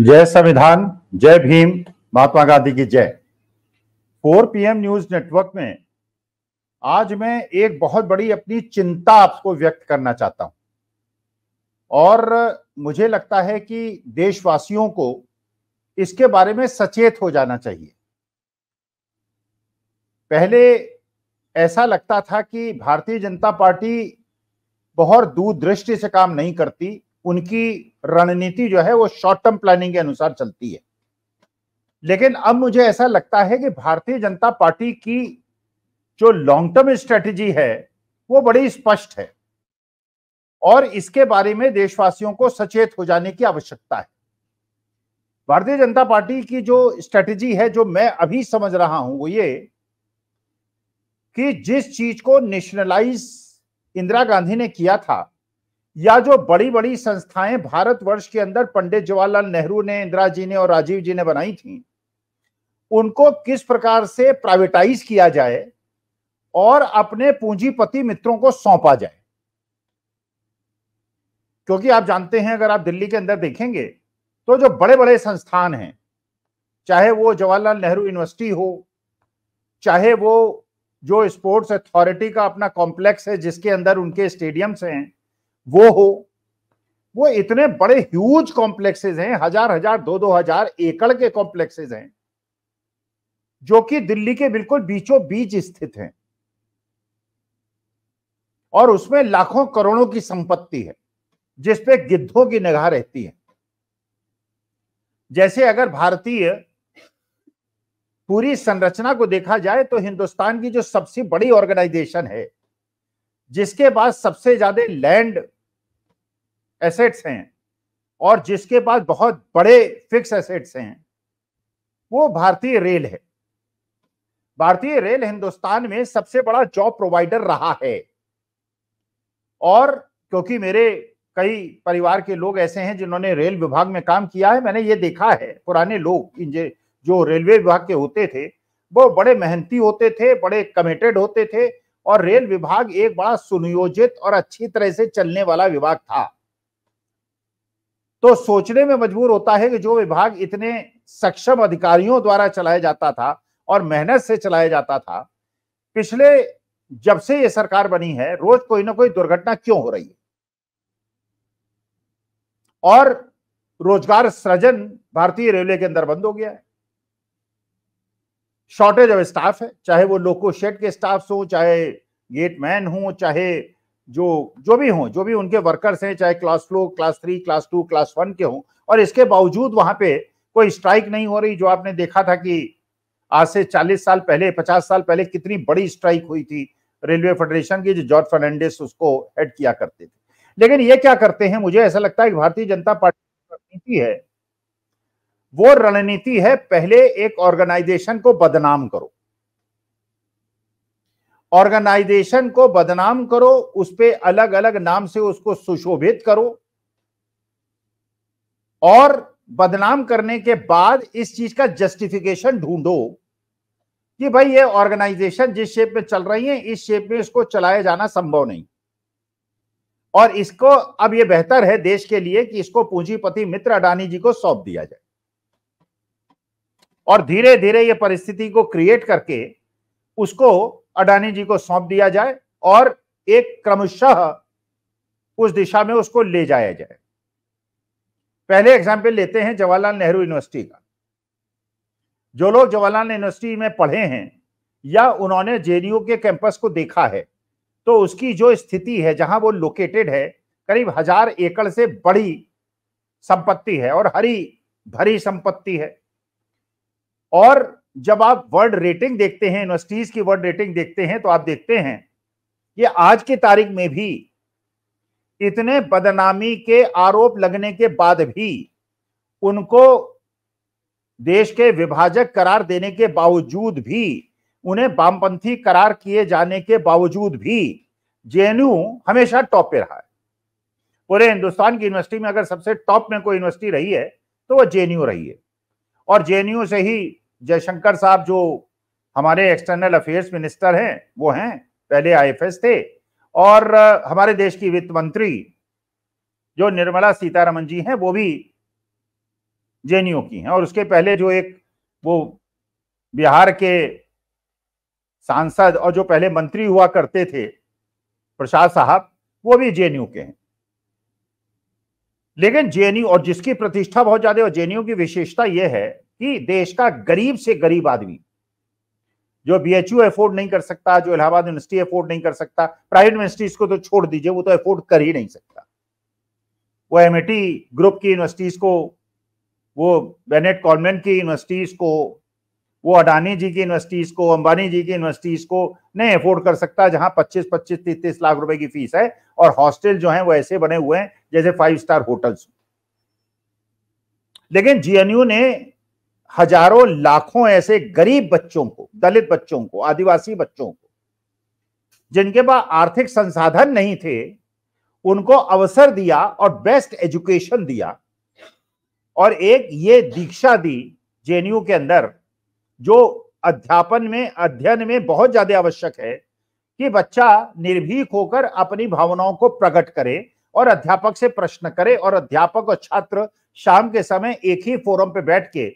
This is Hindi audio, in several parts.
जय संविधान जय भीम महात्मा गांधी की जय 4 पीएम न्यूज नेटवर्क में आज मैं एक बहुत बड़ी अपनी चिंता आपको व्यक्त करना चाहता हूं और मुझे लगता है कि देशवासियों को इसके बारे में सचेत हो जाना चाहिए पहले ऐसा लगता था कि भारतीय जनता पार्टी बहुत दूरदृष्टि से काम नहीं करती उनकी रणनीति जो है वो शॉर्ट टर्म प्लानिंग के अनुसार चलती है लेकिन अब मुझे ऐसा लगता है कि भारतीय जनता पार्टी की जो लॉन्ग टर्म स्ट्रेटेजी है वो बड़ी स्पष्ट है और इसके बारे में देशवासियों को सचेत हो जाने की आवश्यकता है भारतीय जनता पार्टी की जो स्ट्रेटेजी है जो मैं अभी समझ रहा हूं वो ये कि जिस चीज को नेशनलाइज इंदिरा गांधी ने किया था या जो बड़ी बड़ी संस्थाएं भारतवर्ष के अंदर पंडित जवाहरलाल नेहरू ने इंदिरा जी ने और राजीव जी ने बनाई थी उनको किस प्रकार से प्राइवेटाइज किया जाए और अपने पूंजीपति मित्रों को सौंपा जाए क्योंकि आप जानते हैं अगर आप दिल्ली के अंदर देखेंगे तो जो बड़े बड़े संस्थान हैं चाहे वो जवाहरलाल नेहरू यूनिवर्सिटी हो चाहे वो जो स्पोर्ट्स अथॉरिटी का अपना कॉम्प्लेक्स है जिसके अंदर उनके स्टेडियम्स हैं वो हो वो इतने बड़े ह्यूज कॉम्प्लेक्सेज हैं हजार हजार दो दो हजार एकड़ के कॉम्प्लेक्सेज हैं जो कि दिल्ली के बिल्कुल बीचों बीच स्थित हैं और उसमें लाखों करोड़ों की संपत्ति है जिसपे गिद्धों की निगाह रहती है जैसे अगर भारतीय पूरी संरचना को देखा जाए तो हिंदुस्तान की जो सबसे बड़ी ऑर्गेनाइजेशन है जिसके पास सबसे ज्यादा लैंड एसेट्स हैं और जिसके पास बहुत बड़े फिक्स एसेट्स हैं वो भारतीय रेल है भारतीय रेल हिंदुस्तान में सबसे बड़ा जॉब प्रोवाइडर रहा है और क्योंकि मेरे कई परिवार के लोग ऐसे हैं जिन्होंने रेल विभाग में काम किया है मैंने ये देखा है पुराने लोग जो रेलवे विभाग के होते थे वो बड़े मेहनती होते थे बड़े कमिटेड होते थे और रेल विभाग एक बड़ा सुनियोजित और अच्छी तरह से चलने वाला विभाग था तो सोचने में मजबूर होता है कि जो विभाग इतने सक्षम अधिकारियों द्वारा चलाया जाता था और मेहनत से चलाया जाता था पिछले जब से ये सरकार बनी है रोज कोई ना कोई दुर्घटना क्यों हो रही है और रोजगार सृजन भारतीय रेलवे के अंदर बंद हो गया है शॉर्टेज ऑफ स्टाफ है चाहे वो लोको शेड के स्टाफ हो चाहे गेटमैन हो चाहे जो जो भी हों जो भी उनके वर्कर्स हैं चाहे class two class three class two class one के हों और इसके बावजूद वहां पे कोई स्ट्राइक नहीं हो रही जो आपने देखा था कि आज से 40 साल पहले 50 साल पहले कितनी बड़ी स्ट्राइक हुई थी रेलवे फेडरेशन की जो जॉर्ज फर्नांडिस उसको हेड किया करते थे लेकिन ये क्या करते हैं मुझे ऐसा लगता है कि भारतीय जनता पार्टी रणनीति है वो रणनीति है पहले एक ऑर्गेनाइजेशन को बदनाम करो ऑर्गेनाइजेशन को बदनाम करो उस पर अलग अलग नाम से उसको सुशोभित करो और बदनाम करने के बाद इस चीज का जस्टिफिकेशन ढूंढो कि भाई ये ऑर्गेनाइजेशन जिस शेप में चल रही है इस शेप में इसको चलाया जाना संभव नहीं और इसको अब ये बेहतर है देश के लिए कि इसको पूंजीपति मित्र अडानी जी को सौंप दिया जाए और धीरे धीरे ये परिस्थिति को क्रिएट करके उसको अडानी जी को सौंप दिया जाए और एक क्रमशः उस दिशा में उसको ले जाया जाए पहले एग्जाम्पल लेते हैं जवाहरलाल नेहरू यूनिवर्सिटी का जो लोग जवाहरलाल यूनिवर्सिटी में पढ़े हैं या उन्होंने जेडीयू के कैंपस को देखा है तो उसकी जो स्थिति है जहां वो लोकेटेड है करीब हजार एकड़ से बड़ी संपत्ति है और हरी भरी संपत्ति है और जब आप वर्ल्ड रेटिंग देखते हैं यूनिवर्सिटीज की वर्ल्ड रेटिंग देखते हैं तो आप देखते हैं कि आज की तारीख में भी इतने बदनामी के आरोप लगने के बाद भी उनको देश के विभाजक करार देने के बावजूद भी उन्हें वामपंथी करार किए जाने के बावजूद भी जेएनयू हमेशा टॉप पे रहा है पूरे हिंदुस्तान की यूनिवर्सिटी में अगर सबसे टॉप में कोई यूनिवर्सिटी रही है तो वह जेएनयू रही है और जेएनयू से ही जयशंकर साहब जो हमारे एक्सटर्नल अफेयर्स मिनिस्टर हैं वो हैं पहले आईएफएस थे और हमारे देश की वित्त मंत्री जो निर्मला सीतारमन जी हैं वो भी जे की हैं और उसके पहले जो एक वो बिहार के सांसद और जो पहले मंत्री हुआ करते थे प्रसाद साहब वो भी जे के हैं लेकिन जे और जिसकी प्रतिष्ठा बहुत ज्यादा और जे की विशेषता यह है कि देश का गरीब से गरीब आदमी जो बी एच यू अफोर्ड नहीं कर सकता जो इलाहाबाद यूनिवर्सिटी अफोर्ड नहीं कर सकता प्राइवेट यूनिवर्सिटीज को तो छोड़ दीजिए वो तो अफोर्ड कर ही नहीं सकता वो एम ग्रुप की यूनिवर्सिटीज को वो बेनेट कॉन्वेंट की यूनिवर्सिटीज को वो अडानी जी की यूनिवर्सिटीज को अंबानी जी की यूनिवर्सिटीज को नहीं अफोर्ड कर सकता जहां 25 25 तीस लाख रुपए की फीस है और हॉस्टल जो है वो ऐसे बने हुए हैं जैसे फाइव स्टार होटल्स लेकिन जीएनयू ने हजारों लाखों ऐसे गरीब बच्चों को दलित बच्चों को आदिवासी बच्चों को जिनके पास आर्थिक संसाधन नहीं थे उनको अवसर दिया और बेस्ट एजुकेशन दिया और एक ये दीक्षा दी जेएनयू के अंदर जो अध्यापन में अध्ययन में बहुत ज्यादा आवश्यक है कि बच्चा निर्भीक होकर अपनी भावनाओं को प्रकट करे और अध्यापक से प्रश्न करे और अध्यापक और छात्र शाम के समय एक ही फोरम पे बैठ के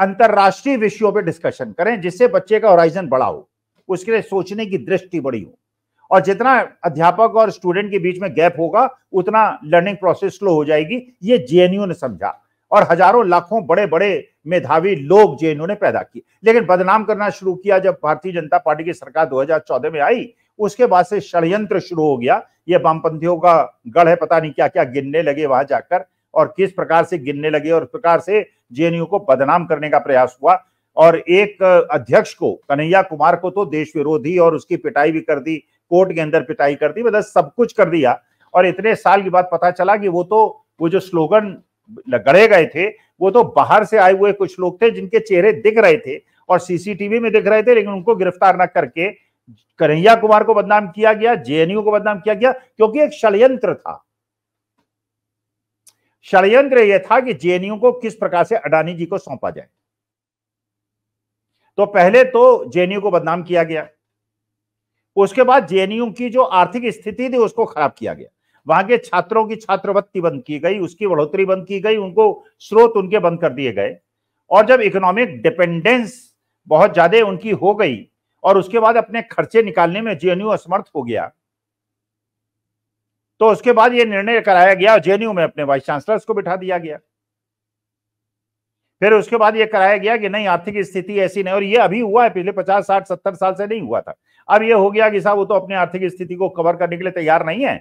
अंतरराष्ट्रीय विषयों पर डिस्कशन करें जिससे बच्चे का ओराइजन बड़ा हो उसके लिए सोचने की दृष्टि बड़ी हो और जितना अध्यापक और स्टूडेंट के बीच में गैप होगा उतना लर्निंग प्रोसेस स्लो हो जाएगी ये जेएनयू ने समझा और हजारों लाखों बड़े बड़े मेधावी लोग जेएनयू ने पैदा किए लेकिन बदनाम करना शुरू किया जब भारतीय जनता पार्टी की सरकार 2014 में आई उसके बाद से षडयंत्र शुरू हो गया ये वामपंथियों का गढ़ है पता नहीं क्या क्या गिनने लगे वहां जाकर और किस प्रकार से गिनने लगे और प्रकार से जेएनयू को बदनाम करने का प्रयास हुआ और एक अध्यक्ष को कन्हैया कुमार को तो देश विरोधी और उसकी पिटाई भी कर दी कोर्ट के अंदर पिटाई कर दी मतलब सब कुछ कर दिया और इतने साल के बाद पता चला कि वो तो वो जो स्लोगन गड़े गए थे वो तो बाहर से आए हुए कुछ लोग थे जिनके चेहरे दिख रहे थे और सीसीटीवी में दिख रहे थे लेकिन उनको गिरफ्तार न करके कन्हैया कुमार को बदनाम किया गया जेएनयू को बदनाम किया गया क्योंकि एक षडयंत्र था षडयंत्र यह था कि जेएनयू को किस प्रकार से अडानी जी को सौंपा जाए तो पहले तो जेएनयू को बदनाम किया गया उसके बाद जेएनयू की जो आर्थिक स्थिति थी उसको खराब किया गया वहां के छात्रों की छात्रवृत्ति बंद की गई उसकी बढ़ोतरी बंद की गई उनको स्रोत उनके बंद कर दिए गए और जब इकोनॉमिक डिपेंडेंस बहुत ज्यादा उनकी हो गई और उसके बाद अपने खर्चे निकालने में जेएनयू असमर्थ हो गया तो उसके बाद ये निर्णय कराया गया जेएनयू में अपने वाइस चांसलर्स को बिठा दिया गया फिर उसके बाद ये कराया गया कि नहीं आर्थिक स्थिति ऐसी नहीं और ये अभी हुआ है पिछले पचास साठ सत्तर साल से नहीं हुआ था अब ये हो गया कि साहब वो तो अपने आर्थिक स्थिति को कवर करने के लिए तैयार नहीं है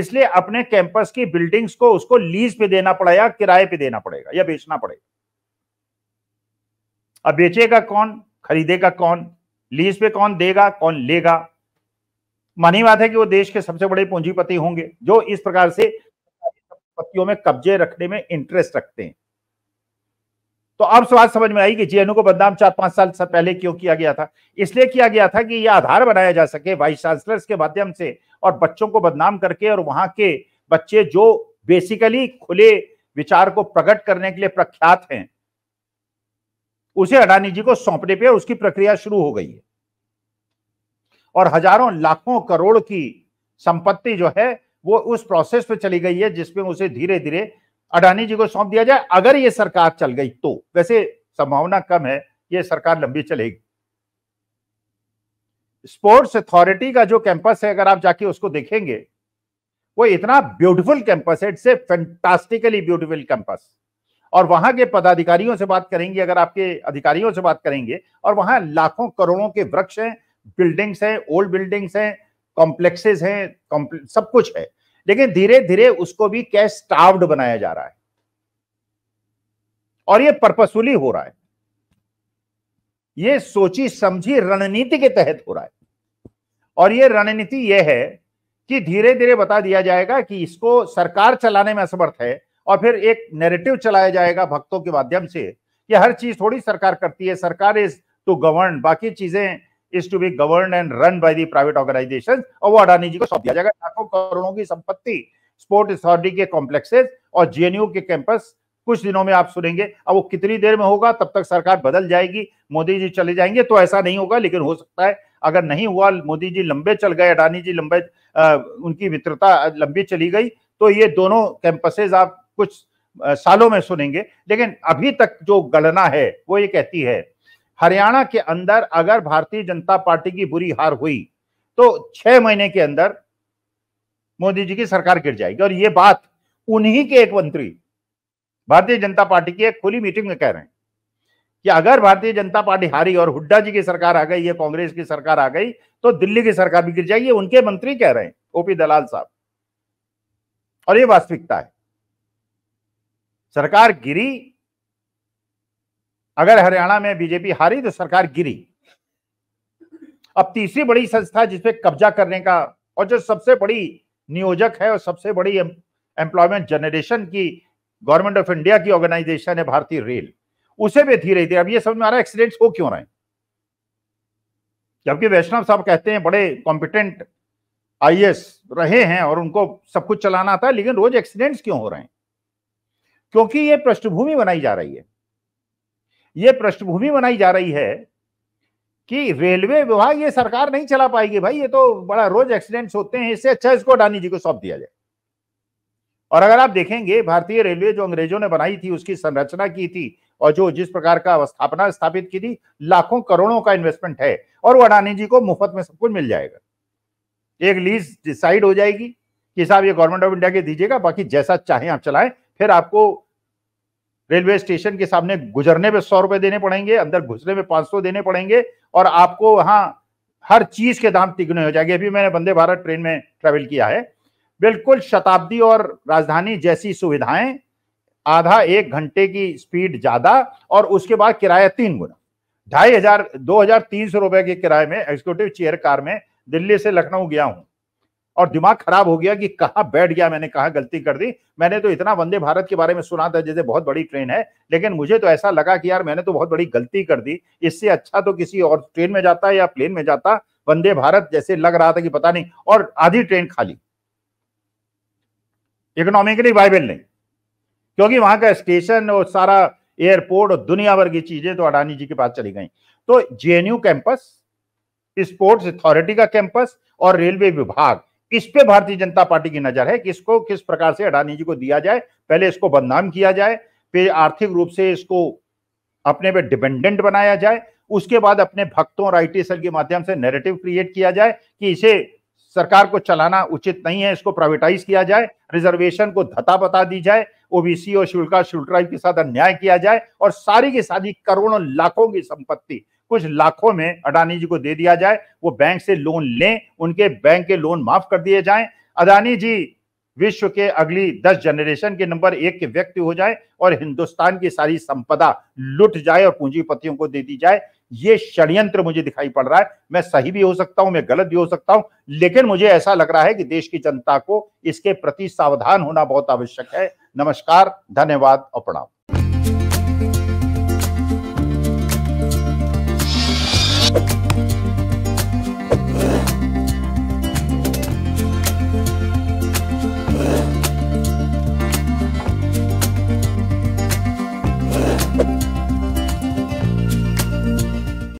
इसलिए अपने कैंपस की बिल्डिंग्स को उसको लीज पे देना पड़ेगा किराए पे देना पड़ेगा या बेचना पड़ेगा अब बेचेगा कौन खरीदेगा कौन लीज पे कौन देगा कौन लेगा ही बात है कि वो देश के सबसे बड़े पूंजीपति होंगे जो इस प्रकार से पतियों में कब्जे रखने में इंटरेस्ट रखते हैं तो अब सवाल समझ में आई कि जेएनयू को बदनाम चार पांच साल से पहले क्यों किया गया था इसलिए किया गया था कि यह आधार बनाया जा सके वाइस चांसलर्स के माध्यम से और बच्चों को बदनाम करके और वहां के बच्चे जो बेसिकली खुले विचार को प्रकट करने के लिए प्रख्यात हैं उसे अडानी जी को सौंपने पर उसकी प्रक्रिया शुरू हो गई है और हजारों लाखों करोड़ की संपत्ति जो है वो उस प्रोसेस पे चली गई है जिसमें उसे धीरे धीरे अडानी जी को सौंप दिया जाए अगर ये सरकार चल गई तो वैसे संभावना कम है ये सरकार लंबी चलेगी स्पोर्ट्स अथॉरिटी का जो कैंपस है अगर आप जाके उसको देखेंगे वो इतना ब्यूटीफुल कैंपस है it's a fantastically beautiful campus और वहां के पदाधिकारियों से बात करेंगे अगर आपके अधिकारियों से बात करेंगे और वहां लाखों करोड़ों के वृक्ष हैं बिल्डिंग्स हैं ओल्ड बिल्डिंग्स हैं कॉम्प्लेक्सेस हैं सब कुछ है लेकिन धीरे धीरे उसको भी कैश स्टार्व्ड बनाया जा रहा है और ये पर्पसफुली हो रहा है ये सोची समझी रणनीति के तहत हो रहा है और ये रणनीति यह है कि धीरे धीरे बता दिया जाएगा कि इसको सरकार चलाने में असमर्थ है और फिर एक नैरेटिव चलाया जाएगा भक्तों के माध्यम से कि हर चीज थोड़ी सरकार करती है सरकार इज टू गवर्न बाकी चीजें is to be govern and run by the private organisation और वो अडानी जी को सौंप दिया जाएगा लाखों करोड़ों की संपत्ति स्पोर्ट अथॉरिटी के कॉम्प्लेक्सेस और जेएनयू के कैंपस कुछ दिनों में आप सुनेंगे अब वो कितनी देर में होगा तब तक सरकार बदल जाएगी मोदी जी चले जाएंगे तो ऐसा नहीं होगा लेकिन हो सकता है अगर नहीं हुआ मोदी जी लंबे चल गए अडानी जी लंबे आ, उनकी मित्रता लंबी चली गई तो ये दोनों कैंपसेज आप कुछ आ, सालों में सुनेंगे लेकिन अभी तक जो गणना है वो ये कहती है हरियाणा के अंदर अगर भारतीय जनता पार्टी की बुरी हार हुई तो छह महीने के अंदर मोदी जी की सरकार गिर जाएगी और ये बात उन्हीं के एक मंत्री भारतीय जनता पार्टी की एक खुली मीटिंग में कह रहे हैं कि अगर भारतीय जनता पार्टी हारी और हुड्डा जी की सरकार आ गई या कांग्रेस की सरकार आ गई तो दिल्ली की सरकार भी गिर जाएगी उनके मंत्री कह रहे हैं ओपी दलाल साहब और ये वास्तविकता है सरकार गिरी अगर हरियाणा में बीजेपी हारी तो सरकार गिरी अब तीसरी बड़ी संस्था जिसपे कब्जा करने का और जो सबसे बड़ी नियोजक है और सबसे बड़ी एम्प्लॉयमेंट जनरेशन की गवर्नमेंट ऑफ इंडिया की ऑर्गेनाइजेशन है भारतीय रेल उसे भी रही थी अब ये समझ में आ रहा है एक्सीडेंट हो क्यों रहे जबकि वैष्णव साहब कहते हैं बड़े कॉम्पिटेंट आई रहे हैं और उनको सब कुछ चलाना आता है लेकिन रोज एक्सीडेंट्स क्यों हो रहे हैं क्योंकि ये पृष्ठभूमि बनाई जा रही है ये पृष्ठभूमि बनाई जा रही है कि रेलवे विभाग ये सरकार नहीं चला पाएगी भाई ये तो बड़ा रोज एक्सीडेंट्स होते हैं इससे अच्छा इसको अडानी जी को सौंप दिया जाए और अगर आप देखेंगे भारतीय रेलवे जो अंग्रेजों ने बनाई थी उसकी संरचना की थी और जो जिस प्रकार का स्थापना स्थापित की थी लाखों करोड़ों का इन्वेस्टमेंट है और वो अडानी जी को मुफ्त में सब कुछ मिल जाएगा एक लीज डिसाइड हो जाएगी कि साहब ये गवर्नमेंट ऑफ इंडिया के दीजिएगा बाकी जैसा चाहे आप चलाएं फिर आपको रेलवे स्टेशन के सामने गुजरने में सौ रुपए देने पड़ेंगे अंदर घुसने में पांच सौ देने पड़ेंगे और आपको वहां हर चीज के दाम तिगुने हो जाएंगे अभी मैंने वंदे भारत ट्रेन में ट्रेवल किया है बिल्कुल शताब्दी और राजधानी जैसी सुविधाएं आधा एक घंटे की स्पीड ज्यादा और उसके बाद किराया तीन गुना ढाई हजार दो हजार तीन सौ रुपए के किराए में एग्जीक्यूटिव चेयर कार में दिल्ली से लखनऊ गया हूं और दिमाग खराब हो गया कि कहा बैठ गया मैंने कहा गलती कर दी मैंने तो इतना वंदे भारत के बारे में सुना था जैसे बहुत बड़ी ट्रेन है लेकिन मुझे तो ऐसा लगा कि यार मैंने तो बहुत बड़ी गलती कर दी इससे अच्छा तो किसी और ट्रेन में जाता या प्लेन में जाता वंदे भारत जैसे लग रहा था कि पता नहीं और आधी ट्रेन खाली इकोनॉमिकली वाइबल नहीं क्योंकि वहां का स्टेशन और सारा एयरपोर्ट और दुनिया भर की चीजें तो अडानी जी के पास चली गई तो जेएनयू कैंपस स्पोर्ट्स अथॉरिटी का कैंपस और रेलवे विभाग इस पे भारतीय जनता पार्टी की नजर है कि इसको किस प्रकार से अडानी जी को दिया जाए पहले इसको बदनाम किया जाए फिर आर्थिक रूप से इसको अपने पे डिपेंडेंट बनाया जाए उसके बाद अपने भक्तों और आई के माध्यम से नेरेटिव क्रिएट किया जाए कि इसे सरकार को चलाना उचित नहीं है इसको प्राइवेटाइज किया जाए रिजर्वेशन को धता बता दी जाए ओबीसी और शुल्का शुल्क्राइव के साथ अन्याय किया जाए और सारी की सारी करोड़ों लाखों की संपत्ति कुछ लाखों में अडानी जी को दे दिया जाए वो बैंक से लोन लें उनके बैंक के लोन माफ कर दिए जाए अडानी जी विश्व के अगली दस जनरेशन के नंबर एक के व्यक्ति हो जाए और हिंदुस्तान की सारी संपदा लुट जाए और पूंजीपतियों को दे दी जाए ये षड्यंत्र मुझे दिखाई पड़ रहा है मैं सही भी हो सकता हूं मैं गलत भी हो सकता हूं लेकिन मुझे ऐसा लग रहा है कि देश की जनता को इसके प्रति सावधान होना बहुत आवश्यक है नमस्कार धन्यवाद और प्रणाम